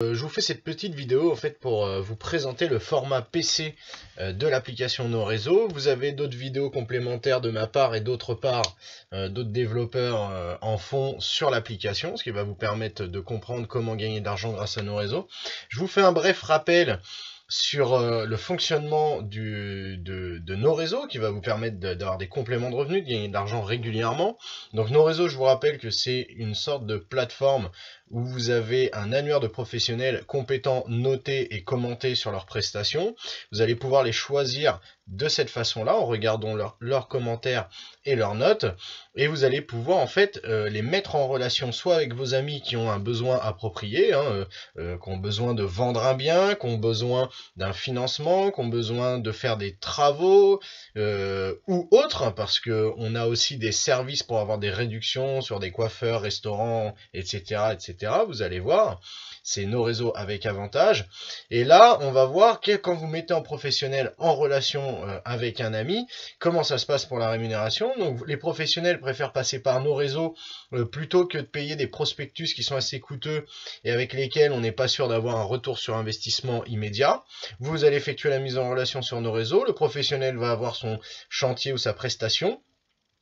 Euh, je vous fais cette petite vidéo en fait pour euh, vous présenter le format PC euh, de l'application Nos Réseaux. Vous avez d'autres vidéos complémentaires de ma part et d'autre part d'autres développeurs en fond sur l'application, ce qui va vous permettre de comprendre comment gagner d'argent grâce à Nos Réseaux. Je vous fais un bref rappel sur le fonctionnement de, de, nos réseaux qui va vous permettre d'avoir des compléments de revenus, de gagner de l'argent régulièrement. Donc nos réseaux, je vous rappelle que c'est une sorte de plateforme où vous avez un annuaire de professionnels compétents notés et commentés sur leurs prestations. Vous allez pouvoir les choisir de cette façon-là, en regardant leurs commentaires et leurs notes. Et vous allez pouvoir en fait euh, les mettre en relation soit avec vos amis qui ont un besoin approprié, hein, euh, euh, qui ont besoin de vendre un bien, qui ont besoin d'un financement, qui ont besoin de faire des travaux ou autres, parce qu'on a aussi des services pour avoir des réductions sur des coiffeurs, restaurants, etc. etc. Vous allez voir, c'est nos réseaux avec avantage. Et là, on va voir que quand vous mettez un professionnel en relation euh, avec un ami, comment ça se passe pour la rémunération. Donc les professionnels préfèrent passer par nos réseaux euh, plutôt que de payer des prospectus qui sont assez coûteux et avec lesquels on n'est pas sûr d'avoir un retour sur investissement immédiat. Vous allez effectuer la mise en relation sur nos réseaux. Le professionnel va avoir son chantier ou sa prestation.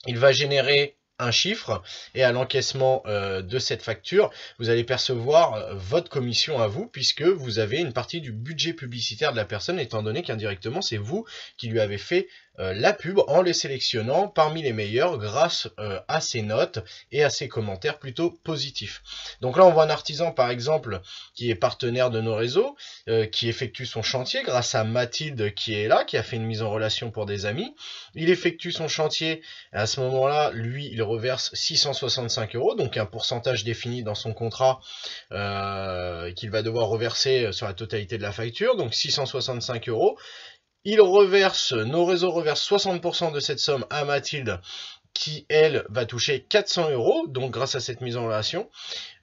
Il va générer un chiffre et à l'encaissement euh, de cette facture, vous allez percevoir euh, votre commission à vous puisque vous avez une partie du budget publicitaire de la personne étant donné qu'indirectement c'est vous qui lui avez fait euh, la pub en les sélectionnant parmi les meilleurs grâce à ses notes et à ses commentaires plutôt positifs. Donc là on voit un artisan par exemple qui est partenaire de nos réseaux, qui effectue son chantier grâce à Mathilde qui est là, qui a fait une mise en relation pour des amis. Il effectue son chantier à ce moment-là lui il reverse 665 euros, donc un pourcentage défini dans son contrat euh, qu'il va devoir reverser sur la totalité de la facture, donc 665 euros. Il reverse, nos réseaux reverse 60% de cette somme à Mathilde qui, elle, va toucher 400 euros, donc grâce à cette mise en relation.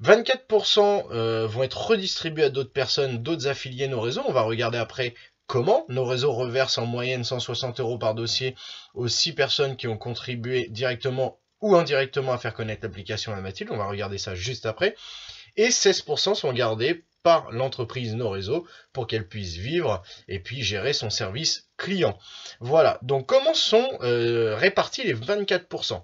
24% euh, vont être redistribués à d'autres personnes, d'autres affiliés nos réseaux. On va regarder après comment. Nos réseaux reversent en moyenne 160 euros par dossier aux 6 personnes qui ont contribué directement ou indirectement à faire connaître l'application à Mathilde, on va regarder ça juste après, et 16% sont gardés par l'entreprise No pour qu'elle puisse vivre et puis gérer son service client. Voilà, donc comment sont euh, répartis les 24%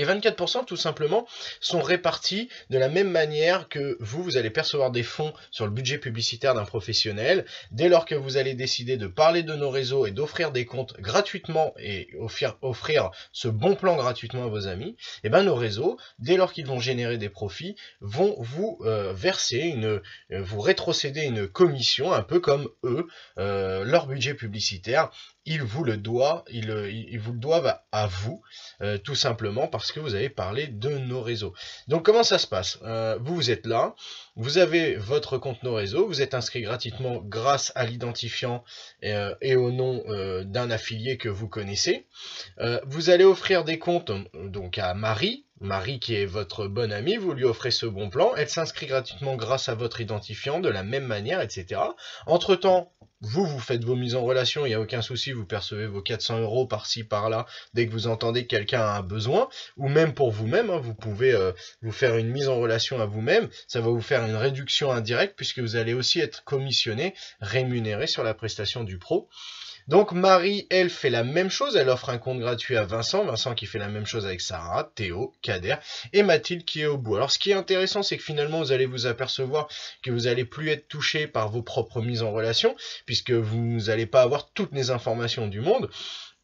les 24% tout simplement sont répartis de la même manière que vous, vous allez percevoir des fonds sur le budget publicitaire d'un professionnel. Dès lors que vous allez décider de parler de nos réseaux et d'offrir des comptes gratuitement et offrir, ce bon plan gratuitement à vos amis, et eh ben nos réseaux, dès lors qu'ils vont générer des profits, vont vous euh, verser une, euh, vous rétrocéder une commission, un peu comme eux, euh, leur budget publicitaire ils vous le doivent, ils, euh, vous le doivent bah, à vous, euh, tout simplement parce que vous avez parlé de nos réseaux. Donc comment ça se passe euh, Vous vous êtes là, vous avez votre compte nos réseaux, vous êtes inscrit gratuitement grâce à l'identifiant et, et, au nom d'un affilié que vous connaissez. vous allez offrir des comptes donc à Marie, Marie, qui est votre bonne amie, vous lui offrez ce bon plan, elle s'inscrit gratuitement grâce à votre identifiant, de la même manière, etc. Entre-temps, vous, vous faites vos mises en relation, il n'y a aucun souci, vous percevez vos 400 euros par-ci, par-là, dès que vous entendez que quelqu'un a besoin, ou même pour vous-même, hein, vous pouvez euh, vous faire une mise en relation à vous-même, ça va vous faire une réduction indirecte, puisque vous allez aussi être commissionné, rémunéré sur la prestation du pro. Donc Marie, elle fait la même chose, elle offre un compte gratuit à Vincent, Vincent qui fait la même chose avec Sarah, Théo, Kader et Mathilde qui est au bout. Alors ce qui est intéressant, c'est que finalement vous allez vous apercevoir que vous n'allez plus être touché par vos propres mises en relation, puisque vous n'allez pas avoir toutes les informations du monde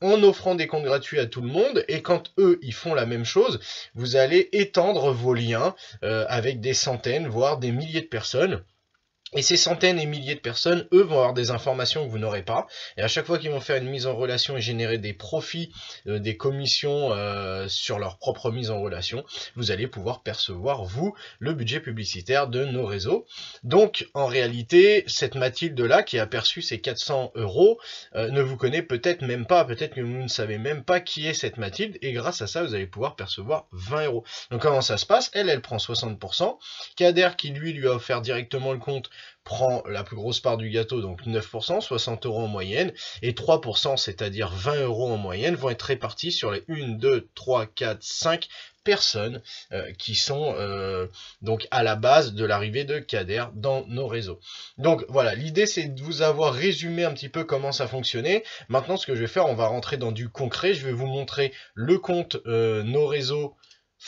en offrant des comptes gratuits à tout le monde et quand eux ils font la même chose, vous allez étendre vos liens euh, avec des centaines voire des milliers de personnes et ces centaines et milliers de personnes, eux, vont avoir des informations que vous n'aurez pas. Et à chaque fois qu'ils vont faire une mise en relation et générer des profits, euh, des commissions euh, sur leur propre mise en relation, vous allez pouvoir percevoir, vous, le budget publicitaire de nos réseaux. Donc, en réalité, cette Mathilde-là, qui a perçu ces 400 euros, euh, ne vous connaît peut-être même pas. Peut-être que vous ne savez même pas qui est cette Mathilde. Et grâce à ça, vous allez pouvoir percevoir 20 euros. Donc, comment ça se passe Elle, elle prend 60%. Kader, qui lui, lui a offert directement le compte, prend la plus grosse part du gâteau, donc 9%, 60 euros en moyenne, et 3%, c'est-à-dire 20 euros en moyenne, vont être répartis sur les 1, 2, 3, 4, 5 personnes euh, qui sont euh, donc à la base de l'arrivée de Kader dans nos réseaux. Donc voilà, l'idée c'est de vous avoir résumé un petit peu comment ça fonctionnait. Maintenant ce que je vais faire, on va rentrer dans du concret. Je vais vous montrer le compte euh, nos réseaux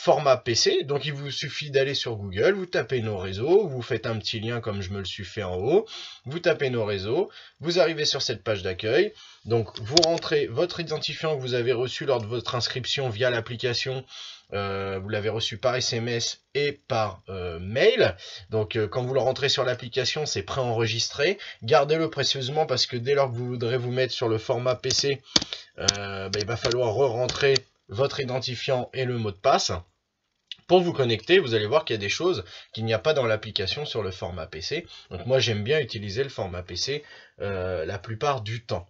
format PC. Donc il vous suffit d'aller sur Google, vous tapez nos réseaux, vous faites un petit lien comme je me le suis fait en haut, vous tapez nos réseaux, vous arrivez sur cette page d'accueil, donc vous rentrez votre identifiant que vous avez reçu lors de votre inscription via l'application, euh, vous l'avez reçu par SMS et par euh, mail. Donc euh, quand vous le rentrez sur l'application, c'est enregistré, Gardez-le précieusement parce que dès lors que vous voudrez vous mettre sur le format PC, ben, il va falloir re-rentrer votre identifiant et le mot de passe. Pour vous connecter, vous allez voir qu'il y a des choses qu'il n'y a pas dans l'application sur le format PC. Donc moi, j'aime bien utiliser le format PC euh, la plupart du temps.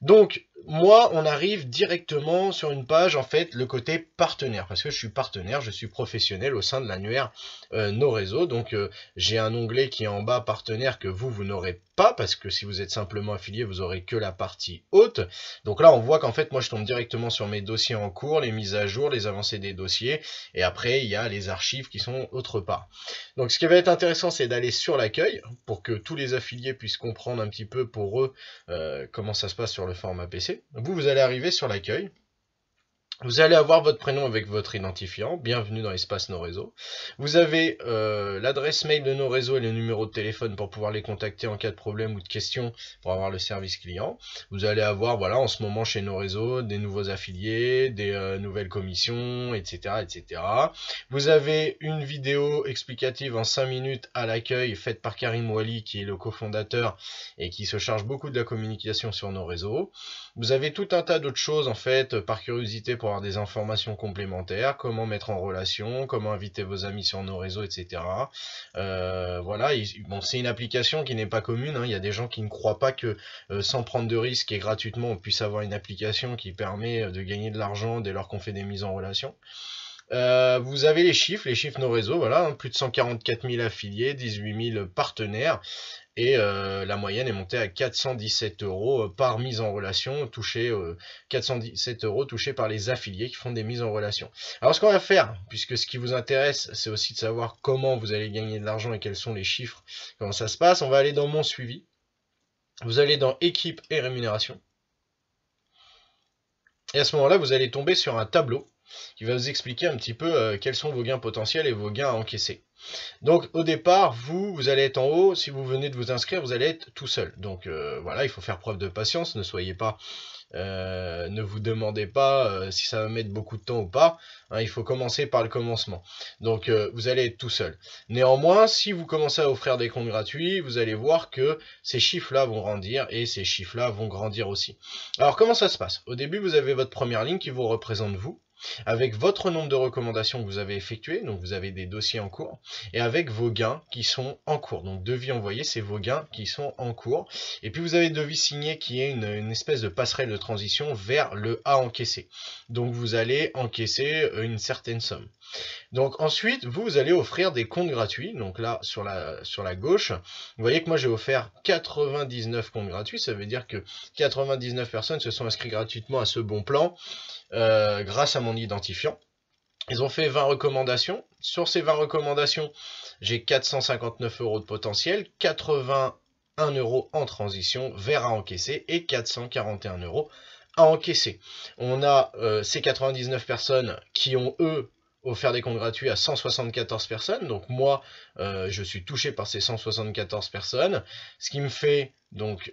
Donc, moi, on arrive directement sur une page, en fait, le côté partenaire, parce que je suis partenaire, je suis professionnel au sein de l'annuaire euh, Nos Réseaux, donc euh, j'ai un onglet qui est en bas, partenaire, que vous, vous n'aurez pas parce que si vous êtes simplement affilié, vous aurez que la partie haute. Donc là, on voit qu'en fait, moi, je tombe directement sur mes dossiers en cours, les mises à jour, les avancées des dossiers, et après, il y a les archives qui sont autre part. Donc ce qui va être intéressant, c'est d'aller sur l'accueil pour que tous les affiliés puissent comprendre un petit peu pour eux euh, comment ça se passe sur le format PC. Vous, vous allez arriver sur l'accueil. Vous allez avoir votre prénom avec votre identifiant. Bienvenue dans l'espace Nos Réseaux. Vous avez euh, l'adresse mail de Nos Réseaux et le numéro de téléphone pour pouvoir les contacter en cas de problème ou de question pour avoir le service client. Vous allez avoir, voilà, en ce moment chez Nos Réseaux, des nouveaux affiliés, des euh, nouvelles commissions, etc., etc. Vous avez une vidéo explicative en 5 minutes à l'accueil faite par Karim Wali, qui est le cofondateur et qui se charge beaucoup de la communication sur Nos Réseaux. Vous avez tout un tas d'autres choses, en fait, par curiosité pour des informations complémentaires, comment mettre en relation, comment inviter vos amis sur nos réseaux, etc. Euh, voilà, bon, c'est une application qui n'est pas commune. Hein. Il y a des gens qui ne croient pas que euh, sans prendre de risques et gratuitement, on puisse avoir une application qui permet euh, de gagner de l'argent dès lors qu'on fait des mises en relation. Euh, vous avez les chiffres, les chiffres nos réseaux, voilà, hein, plus de 144 000 affiliés, 18 000 partenaires, et euh, la moyenne est montée à 417 euros euh, par mise en relation, touchée, 417 euros touchés par les affiliés qui font des mises en relation. Alors ce qu'on va faire, puisque ce qui vous intéresse, c'est aussi de savoir comment vous allez gagner de l'argent et quels sont les chiffres, comment ça se passe, on va aller dans mon suivi. Vous allez dans équipe et rémunération. Et à ce moment-là, vous allez tomber sur un tableau qui va vous expliquer un petit peu euh, quels sont vos gains potentiels et vos gains à encaisser. Donc au départ, vous, vous allez être en haut, si vous venez de vous inscrire, vous allez être tout seul. Donc euh, voilà, il faut faire preuve de patience, ne soyez pas... Euh, ne vous demandez pas si ça va mettre beaucoup de temps ou pas. Hein, il faut commencer par le commencement. Donc vous allez être tout seul. Néanmoins, si vous commencez à offrir des comptes gratuits, vous allez voir que ces chiffres-là vont grandir et ces chiffres-là vont grandir aussi. Alors comment ça se passe Au début, vous avez votre première ligne qui vous représente vous avec votre nombre de recommandations que vous avez effectuées, donc vous avez des dossiers en cours, et avec vos gains qui sont en cours. Donc devis envoyé, c'est vos gains qui sont en cours. Et puis vous avez devis signé qui est une, une espèce de passerelle de transition vers le A encaissé. Donc vous allez encaisser euh, une certaine somme. Donc ensuite, vous allez offrir des comptes gratuits. Donc là, sur la, sur la gauche, vous voyez que moi j'ai offert 99 comptes gratuits. Ça veut dire que 99 personnes se sont inscrites gratuitement à ce bon plan euh, grâce à mon identifiant. Ils ont fait 20 recommandations. Sur ces 20 recommandations, j'ai 459 euros de potentiel, 81 euros en transition vers à encaisser et 441 euros à encaisser. On a euh, ces 99 personnes qui ont, eux, offert des comptes gratuits à 174 personnes. Donc moi, euh, je suis touché par ces 174 personnes, ce qui me fait donc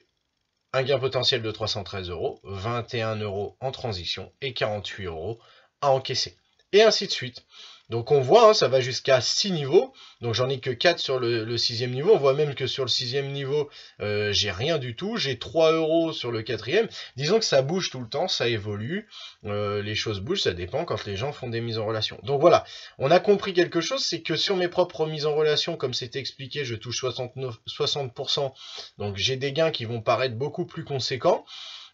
un gain potentiel de 313 euros, 21 euros en transition et 48 euros à encaisser. Et ainsi de suite. Donc on voit, hein, ça va jusqu'à 6 niveaux. Donc j'en ai que 4 sur le, sixième niveau. On voit même que sur le sixième niveau, euh, j'ai rien du tout. J'ai 3 euros sur le quatrième. Disons que ça bouge tout le temps, ça évolue. Euh, les choses bougent, ça dépend quand les gens font des mises en relation. Donc voilà, on a compris quelque chose, c'est que sur mes propres mises en relation, comme c'est expliqué, je touche 69, 60%. Donc j'ai des gains qui vont paraître beaucoup plus conséquents.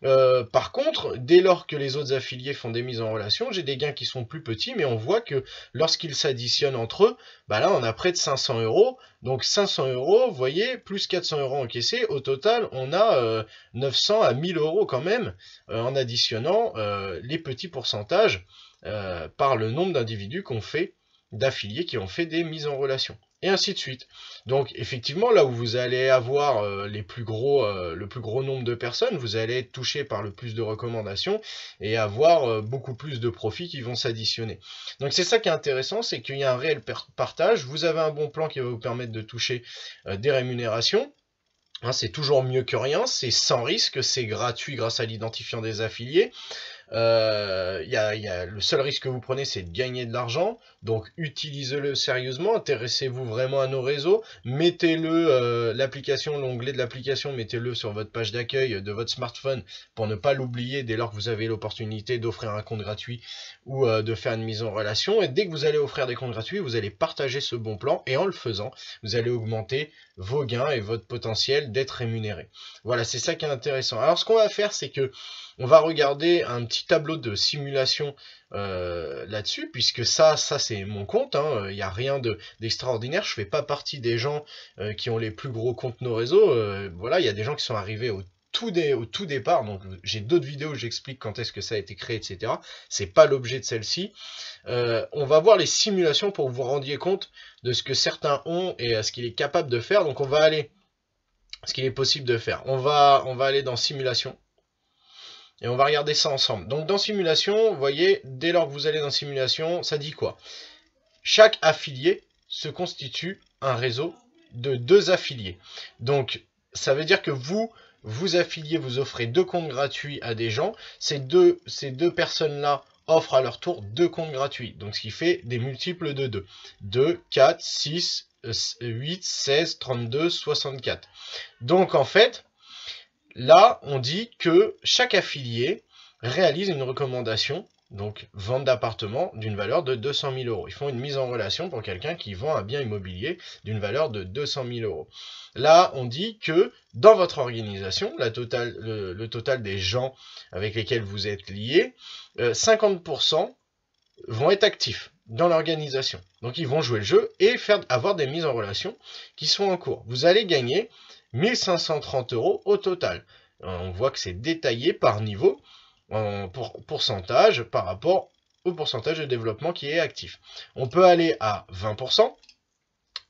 Euh, par contre, dès lors que les autres affiliés font des mises en relation, j'ai des gains qui sont plus petits, mais on voit que lorsqu'ils s'additionnent entre eux, bah là on a près de 500 euros. Donc 500 euros, vous voyez, plus 400 euros encaissés, au total on a 900 euh, à 1000 euros quand même euh, en additionnant les petits pourcentages par le nombre d'individus qu'on fait d'affiliés qui ont fait des mises en relation et ainsi de suite. Donc effectivement, là où vous allez avoir euh, les plus gros, euh, le plus gros nombre de personnes, vous allez être touché par le plus de recommandations et avoir euh, beaucoup plus de profits qui vont s'additionner. Donc c'est ça qui est intéressant, c'est qu'il y a un réel partage. Vous avez un bon plan qui va vous permettre de toucher des rémunérations. Hein, c'est toujours mieux que rien, c'est sans risque, c'est gratuit grâce à l'identifiant des affiliés. Euh, y le seul risque que vous prenez, c'est de gagner de l'argent. Donc utilisez-le sérieusement, intéressez-vous vraiment à nos réseaux, mettez-le, euh, l'application, l'onglet de l'application, mettez-le sur votre page d'accueil de votre smartphone pour ne pas l'oublier dès lors que vous avez l'opportunité d'offrir un compte gratuit ou euh, de faire une mise en relation. Et dès que vous allez offrir des comptes gratuits, vous allez partager ce bon plan et en le faisant, vous allez augmenter vos gains et votre potentiel d'être rémunéré. Voilà, c'est ça qui est intéressant. Alors ce qu'on va faire, c'est que on va regarder un petit tableau de simulation euh, là-dessus, puisque ça, ça c'est mon compte, il hein, n'y euh, a rien d'extraordinaire, je fais pas partie des gens euh, qui ont les plus gros comptes nos réseaux, voilà, il y a des gens qui sont arrivés au tout, dé, au tout départ, donc j'ai d'autres vidéos où j'explique quand est-ce que ça a été créé, etc. C'est pas l'objet de celle-ci. on va voir les simulations pour vous vous rendiez compte de ce que certains ont et à ce qu'il est capable de faire, donc on va aller, ce qu'il est possible de faire. On va, on va aller dans simulation, et on va regarder ça ensemble. Donc dans simulation, vous voyez, dès lors que vous allez dans simulation, ça dit quoi Chaque affilié se constitue un réseau de deux affiliés. Donc ça veut dire que vous, vous affiliez, vous offrez deux comptes gratuits à des gens. Ces deux, ces deux personnes-là offrent à leur tour deux comptes gratuits. Donc ce qui fait des multiples de 2. 2, 4, 6, 8, 16, 32, 64. Donc en fait, Là, on dit que chaque affilié réalise une recommandation, donc vente d'appartement, d'une valeur de 200 000 euros. Ils font une mise en relation pour quelqu'un qui vend un bien immobilier d'une valeur de 200 000 euros. Là, on dit que dans votre organisation, le, total des gens avec lesquels vous êtes liés, 50% euh, vont être actifs dans l'organisation. Donc ils vont jouer le jeu et faire avoir des mises en relation qui sont en cours. Vous allez gagner 1530 euros au total. On voit que c'est détaillé par niveau en pourcentage par rapport au pourcentage de développement qui est actif. On peut aller à 20%,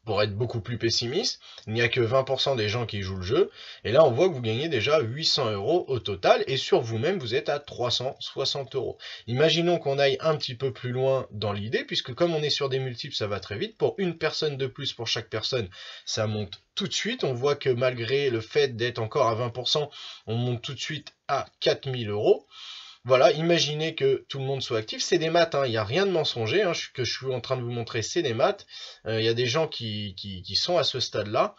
pour être beaucoup plus pessimiste, il n'y a que 20% des gens qui jouent le jeu. Et là, on voit que vous gagnez déjà 800 euros au total. Et sur vous-même, vous êtes à 360 euros. Imaginons qu'on aille un petit peu plus loin dans l'idée, puisque comme on est sur des multiples, ça va très vite. Pour une personne de plus, pour chaque personne, ça monte tout de suite. On voit que malgré le fait d'être encore à 20%, on monte tout de suite à 4000 euros voilà, imaginez que tout le monde soit actif. C'est des maths, hein. il n'y a rien de mensonger. Hein, que je suis en train de vous montrer, c'est des maths. Euh, il y a des gens qui, qui, qui sont à ce stade-là.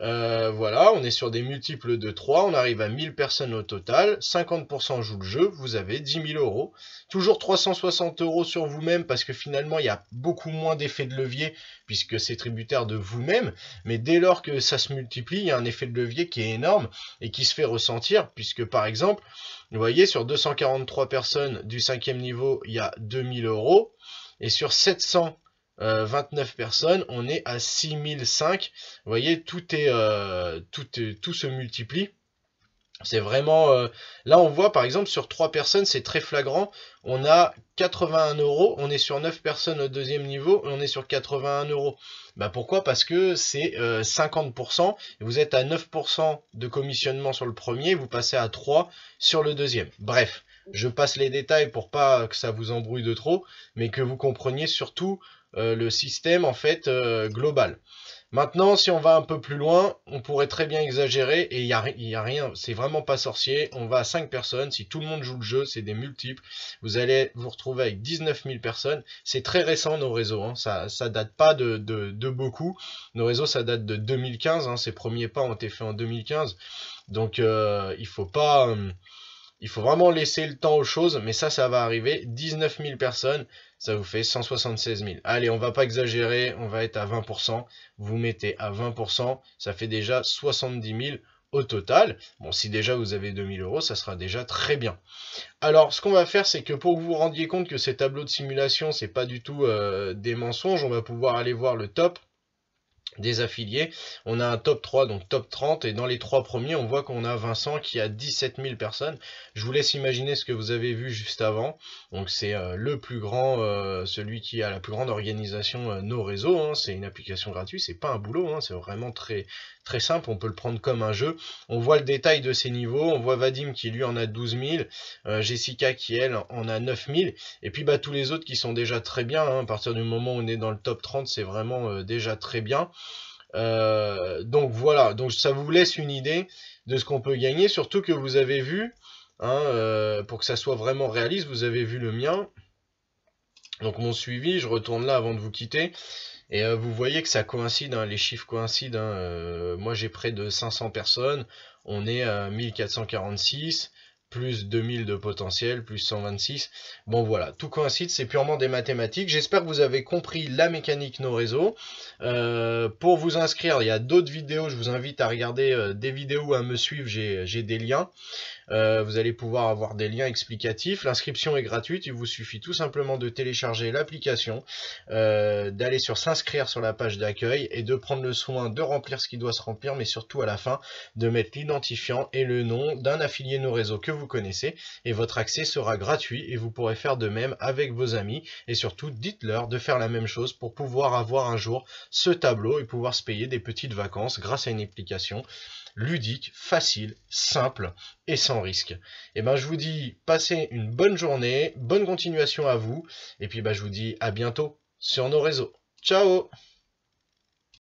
Euh, voilà, on est sur des multiples de 3, on arrive à 1000 personnes au total, 50% jouent le jeu, vous avez 10 000 euros. Toujours 360 euros sur vous-même parce que finalement il y a beaucoup moins d'effet de levier puisque c'est tributaire de vous-même, mais dès lors que ça se multiplie, il y a un effet de levier qui est énorme et qui se fait ressentir puisque par exemple, vous voyez sur 243 personnes du cinquième niveau, il y a 2000 euros et sur 700 29 euh, personnes, on est à 6005. Vous voyez, tout, est, euh, tout, tout se multiplie. C'est vraiment... Euh, là, on voit, par exemple, sur 3 personnes, c'est très flagrant. On a 81 euros, on est sur 9 personnes au deuxième niveau, on est sur 81 euros. Bah pourquoi Parce que c'est 50%, vous êtes à 9% de commissionnement sur le premier, vous passez à 3 sur le deuxième. Bref, je passe les détails pour pas que ça vous embrouille de trop, mais que vous compreniez surtout euh, le système en fait euh, global. Maintenant, si on va un peu plus loin, on pourrait très bien exagérer et il n'y a, rien, c'est vraiment pas sorcier. On va à 5 personnes, si tout le monde joue le jeu, c'est des multiples. Vous allez vous retrouver avec 19 000 personnes. C'est très récent nos réseaux, hein. ça, ne date pas de, beaucoup. Nos réseaux, ça date de 2015, hein. ces premiers pas ont été faits en 2015. Donc euh, il faut pas... Hum, il faut vraiment laisser le temps aux choses, mais ça, ça va arriver. 19 000 personnes, ça vous fait 176 000. Allez, on va pas exagérer, on va être à 20%. Vous mettez à 20%, ça fait déjà 70 000 au total. Bon, si déjà vous avez 000 euros, ça sera déjà très bien. Alors, ce qu'on va faire, c'est que pour que vous vous rendiez compte que ces tableaux de simulation, c'est pas du tout euh, des mensonges, on va pouvoir aller voir le top des affiliés. On a un top 3, donc top 30, et dans les trois premiers, on voit qu'on a Vincent qui a 17 000 personnes. Je vous laisse imaginer ce que vous avez vu juste avant. Donc c'est euh, le plus grand, euh, celui qui a la plus grande organisation euh, Nos Réseaux. Hein. C'est une application gratuite, c'est pas un boulot, hein. c'est vraiment très, très simple, on peut le prendre comme un jeu. On voit le détail de ses niveaux, on voit Vadim qui lui en a 12 000, Jessica qui elle en a 9 000, et puis bah, tous les autres qui sont déjà très bien. Hein. À partir du moment où on est dans le top 30, c'est vraiment déjà très bien. Euh, donc voilà, donc ça vous laisse une idée de ce qu'on peut gagner, surtout que vous avez vu, hein, euh, pour que ça soit vraiment réaliste, vous avez vu le mien. Donc mon suivi, je retourne là avant de vous quitter. Et euh, vous voyez que ça coïncide, hein, les chiffres coïncident. Hein, moi j'ai près de 500 personnes, on est à 1446 plus 2000 de potentiel, plus 126. Bon voilà, tout coïncide, c'est purement des mathématiques. J'espère que vous avez compris la mécanique nos réseaux. Euh, pour vous inscrire, il y a d'autres vidéos, je vous invite à regarder euh, des vidéos, à me suivre, j'ai des liens. Euh, vous allez pouvoir avoir des liens explicatifs. L'inscription est gratuite. Il vous suffit tout simplement de télécharger l'application, euh, d'aller sur s'inscrire sur la page d'accueil et de prendre le soin de remplir ce qui doit se remplir, mais surtout à la fin de mettre l'identifiant et le nom d'un affilié nos réseaux que vous connaissez. Et votre accès sera gratuit et vous pourrez faire de même avec vos amis. Et surtout, dites-leur de faire la même chose pour pouvoir avoir un jour ce tableau et pouvoir se payer des petites vacances grâce à une application ludique, facile, simple et sans risque. Et eh ben je vous dis passez une bonne journée, bonne continuation à vous et puis bah, je vous dis à bientôt sur nos réseaux. Ciao